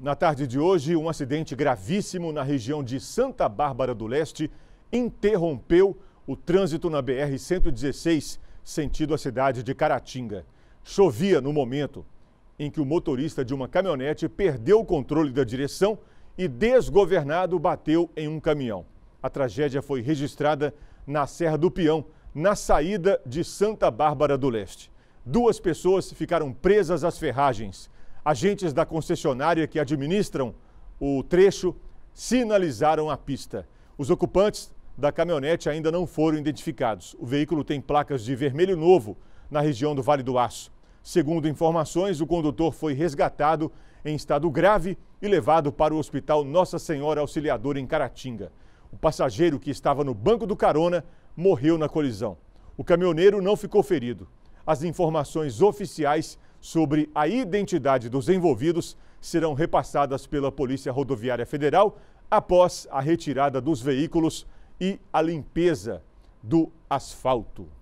Na tarde de hoje, um acidente gravíssimo na região de Santa Bárbara do Leste interrompeu o trânsito na BR-116, sentido a cidade de Caratinga. Chovia no momento em que o motorista de uma caminhonete perdeu o controle da direção e, desgovernado, bateu em um caminhão. A tragédia foi registrada na Serra do Peão, na saída de Santa Bárbara do Leste. Duas pessoas ficaram presas às ferragens. Agentes da concessionária que administram o trecho sinalizaram a pista. Os ocupantes da caminhonete ainda não foram identificados. O veículo tem placas de vermelho novo na região do Vale do Aço. Segundo informações, o condutor foi resgatado em estado grave e levado para o Hospital Nossa Senhora Auxiliadora em Caratinga. O passageiro que estava no banco do carona morreu na colisão. O caminhoneiro não ficou ferido. As informações oficiais sobre a identidade dos envolvidos serão repassadas pela Polícia Rodoviária Federal após a retirada dos veículos e a limpeza do asfalto.